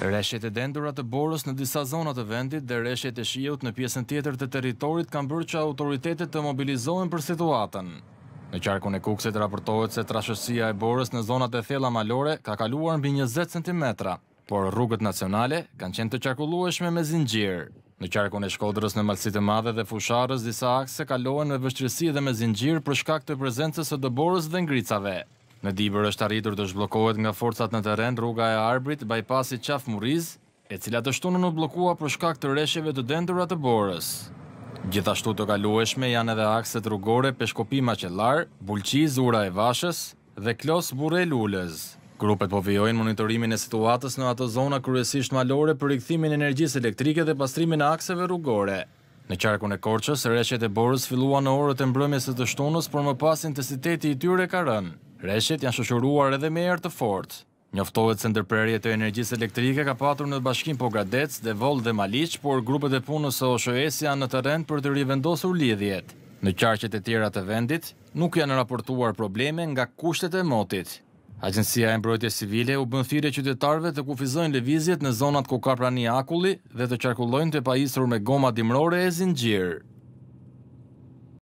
Reshjet e dendura të borës në disa zonat të vendit dhe reshjet e shiut në pjesën tjetër të teritorit kanë bërë që autoritetet të mobilizohen për situatën. Në qarkun e kukësit raportohet se trashësia e borës në zonat e thela malore ka kaluar mbi 20 cm, por rrugët nacionale kanë qenë të qarkulueshme me zingjirë. Në qarkun e shkodrës në malsitë madhe dhe fusharës, disa akse kalohen me vështërisi dhe me zingjirë për shkak të prezencës e dëborës dhe ngricave. Në Dibër është arritur të zhbllokohet nga forcat në terren rruga e Arbrit, bypassi Qaf Murriz, e cila të shtunën u bllokua për shkak të rreshjeve të dendura të borës. Gjithashtu të kalueshme janë edhe akset rrugore Peshkopima Qellar, Bulqi Zura e Vashës dhe Klos Burre lullës. Grupet po vijojnë monitorimin e situatës në ato zona kryesisht malore për rikthimin e energjisë elektrike dhe pastrimin e akseve rrugore. Në qarkun e korqës, reshjet e borës filluan në orët e mbrëmjes të të shtunës, por më pas intensiteti i tyre ka rënë. Reshet janë shoshuruar edhe me erë të fort. Njoftohet se ndërprerje të energjisë elektrike ka patur në bashkim po Gradec, Devol dhe Malic, por grupet e punës së OSHS janë në teren për të rivendosur lidhjet. Në qarqet e tjera të vendit, nuk janë raportuar probleme nga kushtet e motit. Agencia e mbrojtje civile u bënthire qytetarve të kufizojnë levizjet në zonat ku ka prani akulli dhe të qarkullojnë të pajisur me goma dimrore e zingjirë.